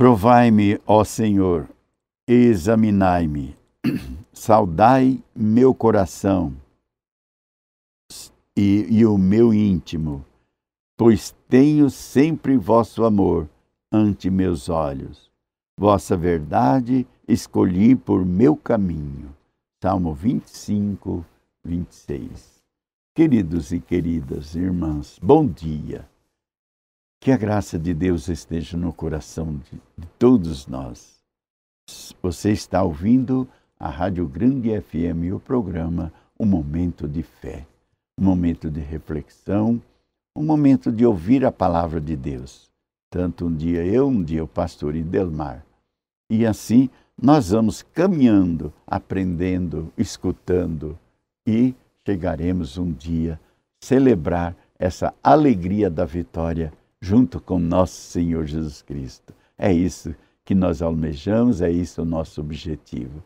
Provai-me, ó Senhor, examinai-me, saudai meu coração e, e, o meu íntimo, pois tenho sempre vosso amor ante meus olhos. Vossa verdade escolhi por meu caminho. Salmo 25, 26. Queridos e queridas irmãs, bom dia. Que a graça de Deus esteja no coração de, de todos nós. Você está ouvindo a Rádio Grande FM e o programa Um Momento de Fé, um momento de reflexão, um momento de ouvir a palavra de Deus. Tanto um dia eu, um dia o pastor Idelmar. E assim nós vamos caminhando, aprendendo, escutando e chegaremos um dia celebrar essa alegria da vitória junto com nosso Senhor Jesus Cristo. É isso que nós almejamos, é isso o nosso objetivo.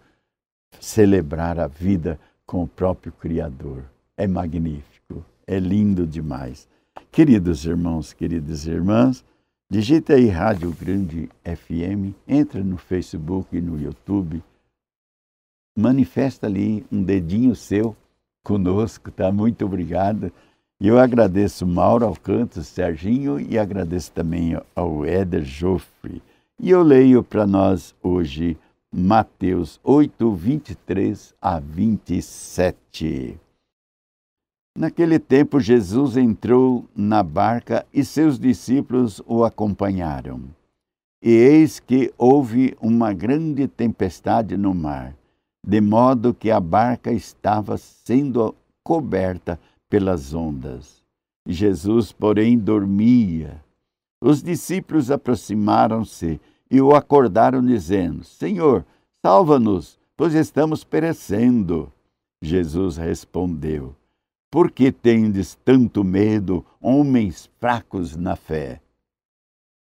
Celebrar a vida com o próprio Criador. É magnífico, é lindo demais. Queridos irmãos, queridas irmãs, digite aí Rádio Grande FM, entra no Facebook e no YouTube, manifesta ali um dedinho seu conosco, tá? Muito obrigado eu agradeço Mauro Alcântara, Serginho, e agradeço também ao Éder Joffre. E eu leio para nós hoje Mateus 8, 23 a 27. Naquele tempo, Jesus entrou na barca e seus discípulos o acompanharam. E eis que houve uma grande tempestade no mar, de modo que a barca estava sendo coberta pelas ondas. Jesus, porém, dormia. Os discípulos aproximaram-se e o acordaram, dizendo: Senhor, salva-nos, pois estamos perecendo. Jesus respondeu: Por que tendes tanto medo, homens fracos na fé?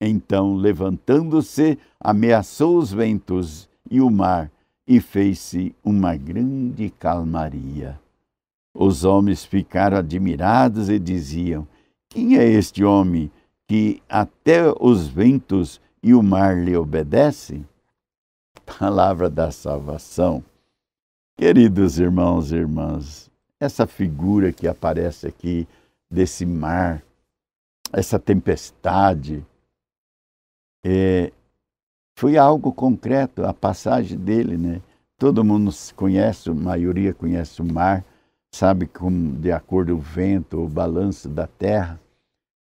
Então, levantando-se, ameaçou os ventos e o mar, e fez-se uma grande calmaria. Os homens ficaram admirados e diziam: Quem é este homem que até os ventos e o mar lhe obedecem? Palavra da salvação. Queridos irmãos e irmãs, essa figura que aparece aqui desse mar, essa tempestade, é, foi algo concreto, a passagem dele, né? Todo mundo conhece, a maioria conhece o mar, sabe como, de acordo com o vento, o balanço da terra,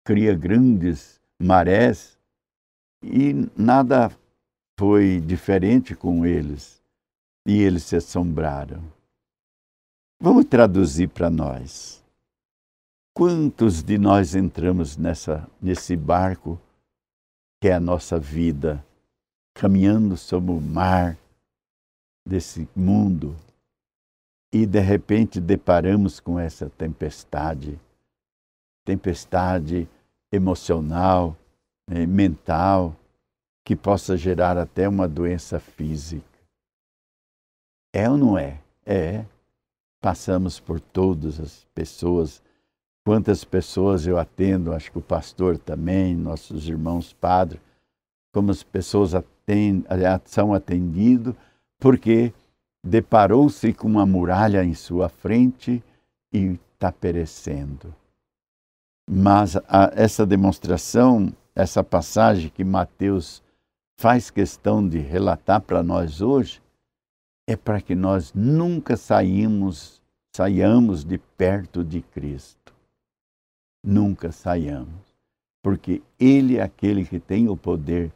cria grandes marés e nada foi diferente com eles e eles se assombraram. Vamos traduzir para nós. Quantos de nós entramos nessa, nesse barco que é a nossa vida, caminhando sobre o mar desse mundo, e de repente deparamos com essa tempestade tempestade emocional, eh, mental, que possa gerar até uma doença física. É ou não é? É. Passamos por todas as pessoas. Quantas pessoas eu atendo, acho que o pastor também, nossos irmãos padres, como as pessoas atendem, eh, são atendidos, porque deparou-se com uma muralha em sua frente e está perecendo. Mas a, essa demonstração, essa passagem que Mateus faz questão de relatar para nós hoje, é para que nós nunca saímos, saiamos de perto de Cristo. Nunca saiamos, porque Ele é aquele que tem o poder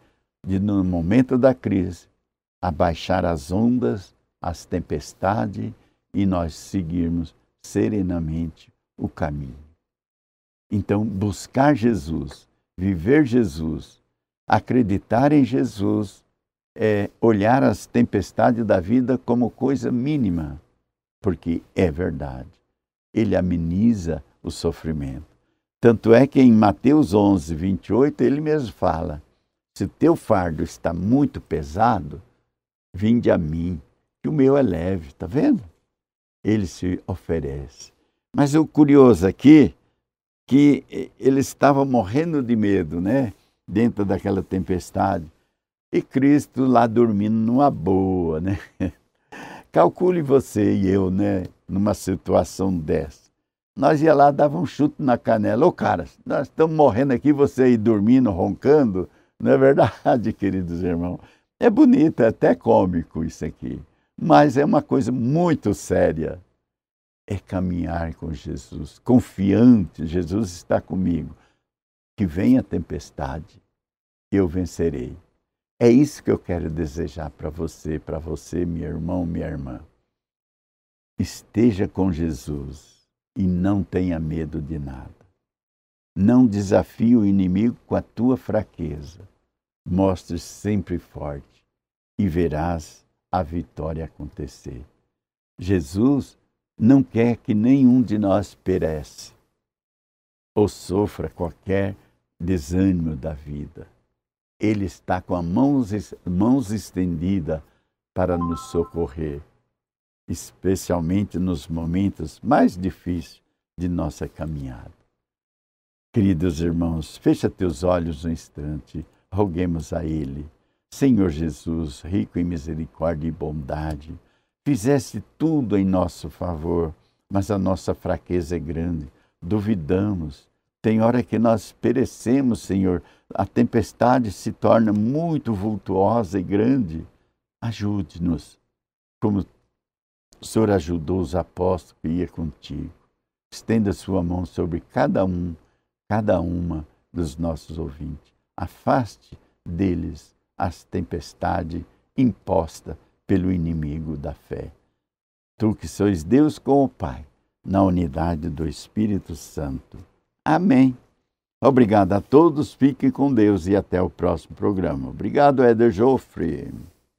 de, no momento da crise, abaixar as ondas as tempestades e nós seguirmos serenamente o caminho. Então, buscar Jesus, viver Jesus, acreditar em Jesus, é olhar as tempestades da vida como coisa mínima, porque é verdade. Ele ameniza o sofrimento. Tanto é que em Mateus 11, 28, ele mesmo fala: Se teu fardo está muito pesado, vinde a mim que o meu é leve, tá vendo? Ele se oferece. Mas o curioso aqui que ele estava morrendo de medo, né? Dentro daquela tempestade. E Cristo lá dormindo numa boa, né? Calcule você e eu, né? Numa situação dessa. Nós ia lá, dava um chute na canela. Ô, cara, nós estamos morrendo aqui, você aí dormindo, roncando. Não é verdade, queridos irmãos? É bonito, é até cômico isso aqui. Mas é uma coisa muito séria. É caminhar com Jesus, confiante, Jesus está comigo. Que venha a tempestade, eu vencerei. É isso que eu quero desejar para você, para você, meu irmão, minha irmã. Esteja com Jesus e não tenha medo de nada. Não desafie o inimigo com a tua fraqueza. Mostre sempre forte e verás a vitória acontecer. Jesus não quer que nenhum de nós perece ou sofra qualquer desânimo da vida. Ele está com as mãos, mãos estendidas para nos socorrer, especialmente nos momentos mais difíceis de nossa caminhada. Queridos irmãos, fecha teus olhos um instante, roguemos a Ele. Senhor Jesus, rico em misericórdia e bondade, fizeste tudo em nosso favor, mas a nossa fraqueza é grande, duvidamos. Tem hora que nós perecemos, Senhor, a tempestade se torna muito vultuosa e grande. Ajude-nos, como o Senhor ajudou os apóstolos que ia contigo. Estenda sua mão sobre cada um, cada uma dos nossos ouvintes. Afaste deles as tempestades imposta pelo inimigo da fé. Tu que sois Deus com o Pai, na unidade do Espírito Santo. Amém. Obrigado a todos, fiquem com Deus e até o próximo programa. Obrigado, Éder Joffre.